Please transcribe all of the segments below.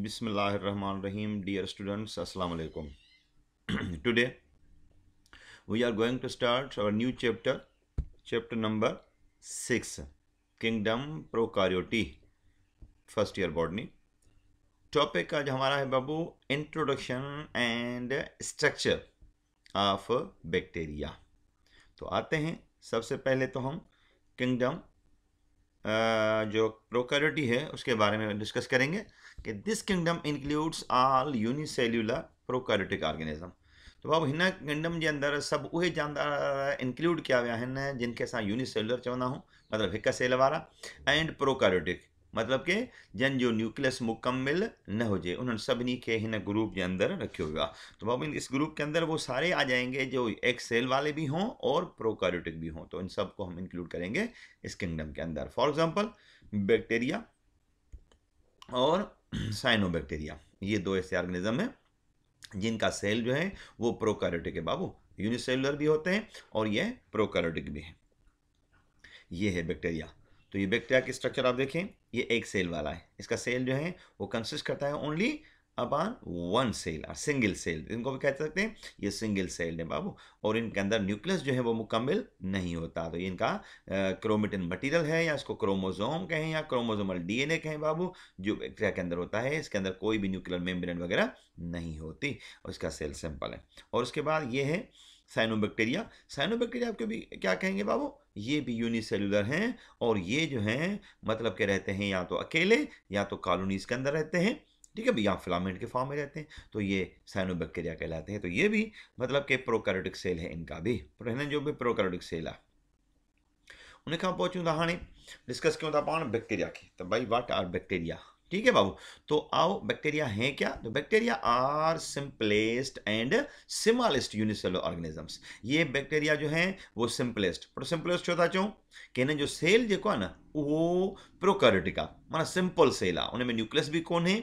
बिस्मिल्लाहमान रहीम dear students अस्सलाम वालेकुम today we are going to start our new chapter chapter number six kingdom prokaryotae first year botany topic आज हमारा है बाबू introduction and structure of bacteria तो आते हैं सबसे पहले तो हम किंगडम जो प्रोकारियोटी है उसके बारे में डिस्कस करेंगे कि this kingdom includes all unicellular prokaryotic organism तो बाबू इन किंगडम के अंदर सब उ जानदार इंक्लूड किया वह जिनके अस यूनिसेल्यूलर चवंदा हूँ मतलब एक सेल वारा एंड प्रोकैरियोटिक मतलब कि जंहिंजो न्यूक्लियस मुकम्मिल न हो उन सभी के ग्रुप के अंदर रखो वो तो बाबू इस ग्रुप के अंदर वो सारे आ जाएंगे जो एक सेल वाले भी हों और प्रोकैरियोटिक भी हों तो इन सब को हम इंक्लूड करेंगे इस किंगडम के अंदर फॉर एग्जाम्पल बैक्टीरिया और साइनोबैक्टीरिया ये दो ऐसे ऑर्गेनिज्म हैं जिनका सेल जो है वो प्रोकैरियोटिक है बाबू यूनिसेलुलर भी होते हैं और ये प्रोकैरियोटिक भी हैं ये है बैक्टीरिया तो ये बैक्टीरिया की स्ट्रक्चर आप देखें ये एक सेल वाला है इसका सेल जो है वो कंसिस्ट करता है ओनली अपॉन वन सेल और सिंगल सेल इनको भी कह सकते हैं ये सिंगल सेल है बाबू और इनके अंदर न्यूक्लियस जो है वो मुकम्मल नहीं होता तो ये इनका क्रोमेटिन मटेरियल है या इसको क्रोमोजोम कहें या क्रोमोजोमल डीएनए कहें बाबू जो बैक्टीरिया के अंदर होता है इसके अंदर कोई भी न्यूक्लियर मेम्ब्रेन वगैरह नहीं होती उसका सेल सिंपल है और उसके बाद ये है साइनोबैक्टीरिया साइनोबैक्टीरिया आपके भी क्या कहेंगे बाबू ये भी यूनिसेलुलर हैं और ये जो हैं मतलब के रहते हैं या तो अकेले या तो कॉलोनीज के अंदर रहते हैं ठीक है या फिलामेंट के फॉर्म में रहते हैं तो ये साइनोबैक्टीरिया कहलाते हैं तो ये भी मतलब कि प्रोकैरियोटिक सेल है इनका भी हिननि जो भी प्रोकैरियोटिक सेल है उन्हें पोइ अचूं था हाँ डिस्कस क्यों था पान बैक्टीरिया की तो भाई वाट आर बैक्टीरिया ठीक है बाबू तो आओ बैक्टीरिया है क्या तो bacteria are simplest and smallest unicellular organisms ये बैक्टीरिया जो है वो सिंपलेस्ट पर सिंपलेस्ट छो था चऊं कि जो सेल जो है ना वो प्रोकैरियोटिक माना सिंपल सेल है उनमें में न्यूक्लियस कौन है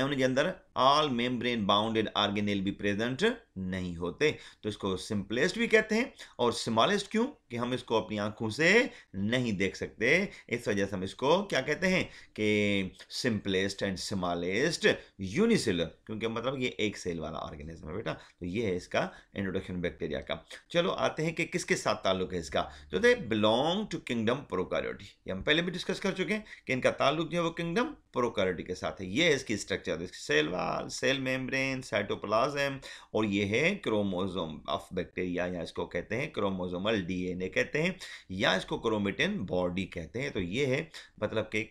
and again the all membrane bounded organelle be present नहीं होते तो इसको सिंपलेस्ट भी कहते हैं और स्मॉलेस्ट क्यों कि हम इसको अपनी आंखों से नहीं देख सकते इस वजह से हम इसको क्या कहते हैं कि सिंपलेस्ट एंड स्मॉलेस्ट यूनिसेलर क्योंकि मतलब ये एक सेल वाला ऑर्गेनिज्म है बेटा तो ये है इसका इंट्रोडक्शन बैक्टीरिया का चलो आते हैं कि किसके साथ ताल्लुक है इसका तो they belong to kingdom prokaryotae ये हम पहले भी डिस्कस कर चुके हैं कि इनका ताल्लुक जो है वो किंगडम प्रोकारियोटी के साथ है ये है इसकी structure cell wall cell membrane cytoplasm और ये है क्रोमोजोम ऑफ बैक्टीरिया या इसको कहते हैं क्रोमोजोमल डीएनए कहते हैं या इसको क्रोमेटिन बॉडी कहते हैं तो ये है मतलब कि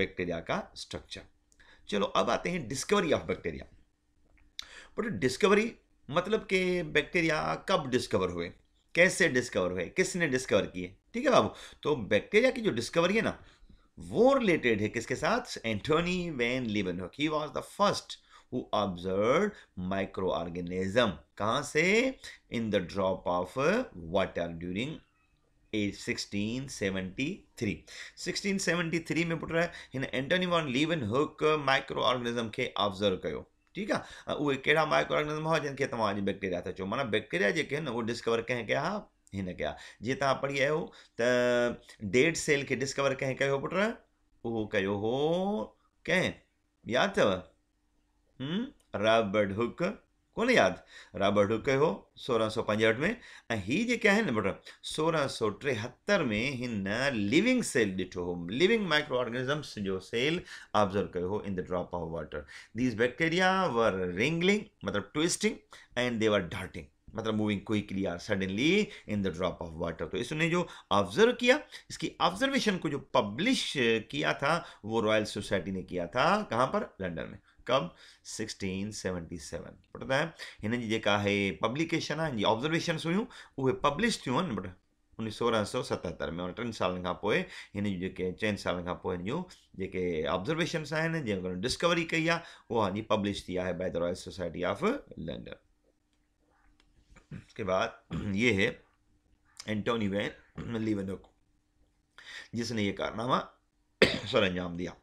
बैक्टीरिया का स्ट्रक्चर चलो अब आते हैं डिस्कवरी ऑफ बैक्टीरिया पर डिस्कवरी मतलब के बैक्टीरिया कब डिस्कवर हुए कैसे डिस्कवर हुए किसने डिस्कवर किए ठीक है बाबू तो बैक्टीरिया की जो डिस्कवरी है ना वो रिलेटेड है किसके साथ एंटोनी वैन लिबन he was the first who observed microorganism कहाँ से in the drop of water during 1673 1673 में पुट रहा है हिन Antonie van Leeuwenhoek microorganism के ऑब्ज़र्व कयो ठीकु आहे उहे कहिड़ा माइक्रो ऑर्गेनिज़म हुआ जिन खे तव्हां अॼु बैक्टेरिया था चओ माना बैक्टेरिया जेके आहिनि उहे डिस्कवर कंहिं कया हा हिन कया जीअं तव्हां पढ़ी आहियो त डेड सेल के डिस्कवर कंहिं कयो पुट उहो कयो हो कंहिं यादि अथव हम्म, हुक को याद યાદ हुक हो सोलह सौ पंजहठ में ही जे क्या है ना बेटा सौ टेहत्तर में हिन लिविंग सेल ॾिठो हो लिविंग माइक्रो ऑर्गेनिज़म्स जो सेल ऑब्ज़र्व कयो हो in the drop of water these bacteria were wriggling मतलब twisting and they were darting मतलब moving quickly or suddenly in the drop of water तो इसने जो ऑब्जर्व किया इसकी ऑब्जर्वेशन को जो पब्लिश किया था वो रॉयल सोसाइटी ने किया था कहाँ पर लंडन में कब 1677 है हिन जी जेका है पब्लिकेशन है जी ऑब्ज़र्वेशन्स हुयूं उहे पब्लिश थियूं आहिनि बट उन में और सतहतरि साल टिनि पोए खां जी जेके चइनि साल खां पोए हिन जूं जेके ऑब्ज़र्वेशन्स आहिनि जंहिं डिस्कवरी कई वो उहा हाणे पब्लिश थी आहे by the royal society of London उसके बाद ये है एंटोनी वैन लीवनोक जिसने ये कारनामा सर अंजाम दिया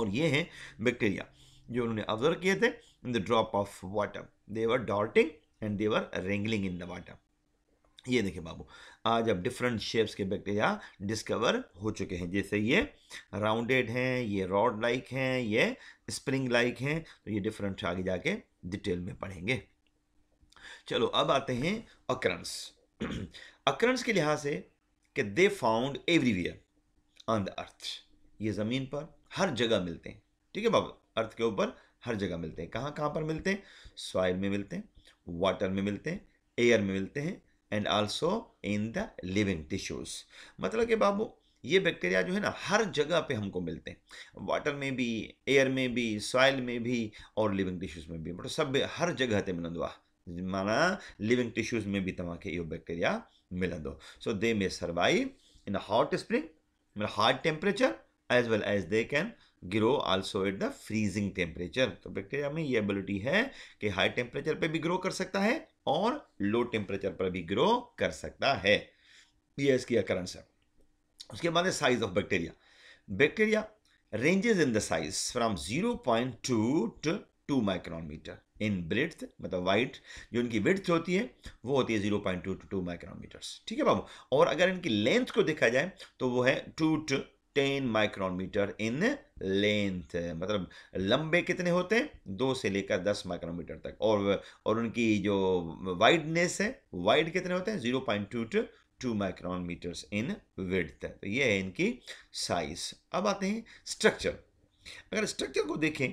और ये है बैक्टीरिया जो उन्होंने ऑब्जर्व किए थे in the drop of water they were darting and they were wriggling in the water ये देखिए बाबू आज अब डिफरेंट शेप्स के बैक्टीरिया डिस्कवर हो चुके हैं जैसे ये राउंडेड हैं ये रॉड लाइक हैं ये स्प्रिंग लाइक हैं तो ये डिफरेंट आगे जाके डिटेल में पढ़ेंगे चलो अब आते हैं अक्रंस अक्रंस के लिहाज से कि they found everywhere on the earth ये ज़मीन पर हर जगह मिलते हैं ठीक है बाबू अर्थ के ऊपर हर जगह मिलते हैं कहाँ कहाँ पर मिलते हैं सॉइल में मिलते हैं वाटर में मिलते हैं एयर में मिलते हैं and also in the living tissues मतलब कि बाबू ये बैक्टीरिया जो है ना हर जगह पे हमको मिलते हैं वाटर में भी एयर में भी सॉइल में भी और लिविंग टिश्यूज में भी मतलब सब हर जगह ते मिलंदो माना लिविंग टिश्यूज में भी तव्हांखे इहो बैक्टीरिया मिलंदो so they may survive in hot spring hot temperature as well as they can grow also at the freezing temperature तो बैक्टीरिया में ये एबिलिटी है कि हाई टेम्परेचर पे भी ग्रो कर सकता है और लो टेम्परेचर पर भी ग्रो कर सकता है ये इसकी अकरंस है उसके बाद है size of bacteria bacteria ranges in the size from zero point two two two micrometre in breadth मतलब वाइट जो इनकी ब्रिथ होती है वो होती है zero point two two two micrometres ठीक है बाबू और अगर इनकी लेंथ को देखा जाए तो वो है two to ten micrometre in length मतलब लंबे कितने होते हैं दो से लेकर दस माइक्रोमीटर तक और और उनकी जो वाइडनेस है वाइड कितने होते हैं zero point two two two micron in width तो ये है इनकी साइज अब आते हैं स्ट्रक्चर अगर स्ट्रक्चर को देखें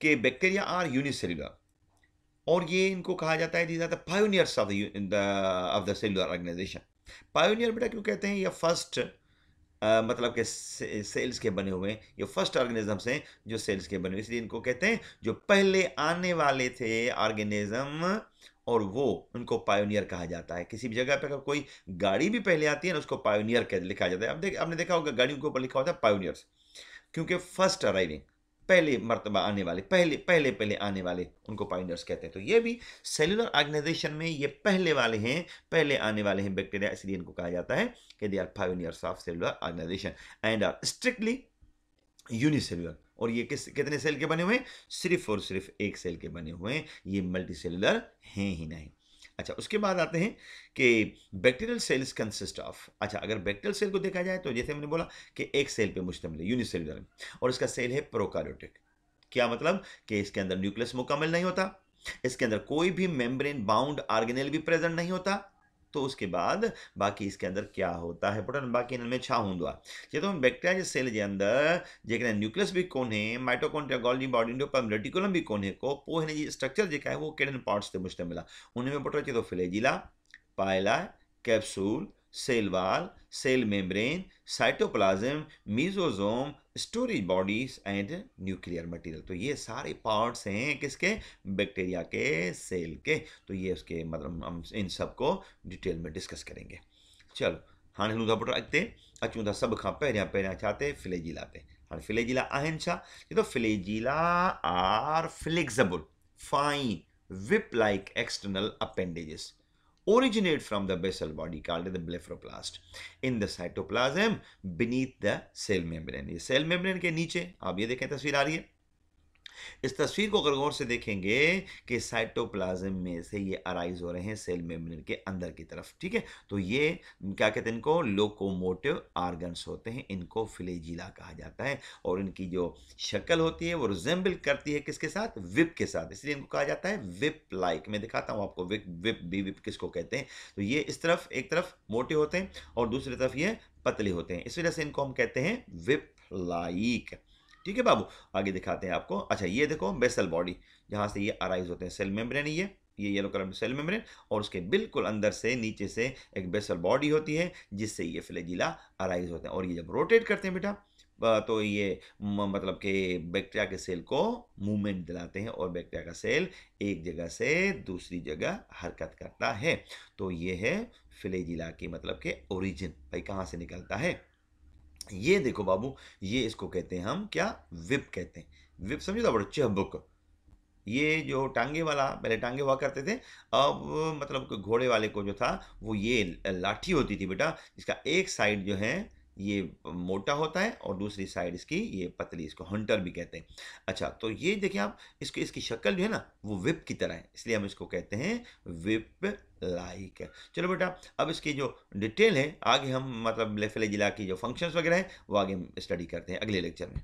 कि बैक्टीरिया आर यूनिसेलुलर और ये इनको कहा जाता है these pioneers of the of the cellular organisation pioneer बेटा क्यों कहते हैं या फर्स्ट मतलब के सेल्स के बने हुए हैं ये फर्स्ट ऑर्गेनिजम्स हैं जो सेल्स के बने हुए इसलिए इनको कहते हैं जो पहले आने वाले थे ऑर्गेनिज्म और वो उनको पायोनियर कहा जाता है किसी भी जगह पर अगर कोई गाड़ी भी पहले आती है ना उसको पायोनियर लिखा जाता है अब देख आपने देखा होगा गाड़ियों के ऊपर लिखा होता है पायोनियर्स क्योंकि फर्स्ट अराइविंग पहले मरतबा आने वाले पहले पहले पहले आने वाले उनको पाइनर्स कहते हैं तो ये भी सेलुलर ऑर्गेनाइजेशन में ये पहले वाले हैं पहले आने वाले हैं बैक्टीरिया इसलिए इनको कहा जाता है कि they are pioneers of cellular organisation and are strictly unicellular और ये किस कितने सेल के बने हुए हैं सिर्फ और सिर्फ एक सेल के बने हुए हैं ये मल्टी सेलुलर हैं ही नहीं अच्छा उसके बाद आते हैं कि बैक्टीरियल सेल्स कंसिस्ट ऑफ अच्छा अगर बैक्टीरियल सेल को देखा जाए तो जैसे मैंने बोला कि एक सेल पे मुश्तमिल है और इसका सेल है प्रोकारोटिक क्या मतलब कि इसके अंदर न्यूक्लियस मुकम्मल नहीं होता इसके अंदर कोई भी मेम्ब्रेन बाउंड आर्गेनेल भी प्रेजेंट नहीं होता तो उसके बाद बाकी इसके अंदर क्या होता है पुटन बाकी इनमें छा हों जो बैक्टेरिया के सेल के अंदर जैसे न्यूक्लियस भी को माइटोकॉन्ड्रिया गोल्जी बॉडी पर रेटिकुलम भी को स्ट्रक्चर जो है वो कड़े पार्ट्स से मुश्तमिल है उनमें पुट पुटो अचे थो flagella pili capsule cell wall cell membrane cytoplasm mesosome storage bodies and nuclear material तो ये सारे पार्ट्स हैं किसके बैक्टीरिया के सेल के तो ये उसके मतलब हम इन सब को डिटेल में डिस्कस करेंगे चलो हाँ हूँ था पुट अगते अचूँ था सब का पैर पैर चाहते फिलेजिला ते हाणे फिलेजिला आहन छा चए flagella are flexible fine whip like external appendages originate from the basal body called the blepharoplast in the cytoplasm beneath the cell membrane ye cell membrane ke niche आप ye देखें tasveer aa rahi hai इस तस्वीर को अगर गौर से देखेंगे कि cytoplasm में से ये अराइज हो रहे हैं सेल मेम्ब्रेन के अंदर की तरफ ठीक है तो ये क्या कहते हैं इनको लोकोमोटिव आर्गन्स होते हैं इनको फिलेजिला कहा जाता है और इनकी जो शक्ल होती है वो रिजेंबल करती है किसके साथ विप के साथ इसलिए इनको कहा जाता है विप लाइक मैं दिखाता हूँ आपको विप विप बी विप किसको कहते हैं तो ये इस तरफ एक तरफ मोटे होते हैं और दूसरी तरफ ये पतले होते हैं इस वजह से इनको हम कहते हैं विप लाइक -like. ठीक है बाबू आगे दिखाते हैं आपको अच्छा ये देखो बेसल बॉडी जहाँ से ये अराइज होते हैं सेल मेम्ब्रेन ये ये येलो कलर में सेल मेम्ब्रेन और उसके बिल्कुल अंदर से नीचे से एक बेसल बॉडी होती है जिससे ये फ्लेजिला अराइज होते हैं और ये जब रोटेट करते हैं बेटा तो ये मतलब कि बैक्टीरिया के सेल को मूवमेंट दिलाते हैं और बैक्टीरिया का सेल एक जगह से दूसरी जगह हरकत करता है तो ये है फ्लेजिला की मतलब के ओरिजिन भाई कहाँ से निकलता है ये देखो बाबू ये इसको कहते हैं हम क्या विप कहते हैं विप समझो तो चहबुक ये जो टांगे वाला पहले टांगे हुआ करते थे अब मतलब घोड़े वाले को जो था वो ये लाठी होती थी बेटा इसका एक साइड जो है ये मोटा होता है और दूसरी साइड इसकी ये पतली इसको हंटर भी कहते हैं अच्छा तो ये देखिए आप इसको इसकी शक्ल जो है ना वो विप की तरह है इसलिए हम इसको कहते हैं विप लाइक है चलो बेटा अब इसकी जो डिटेल है आगे हम मतलब लेफेले जिला की जो फंक्शंस वगैरह हैं वो आगे हम स्टडी करते हैं अगले लेक्चर में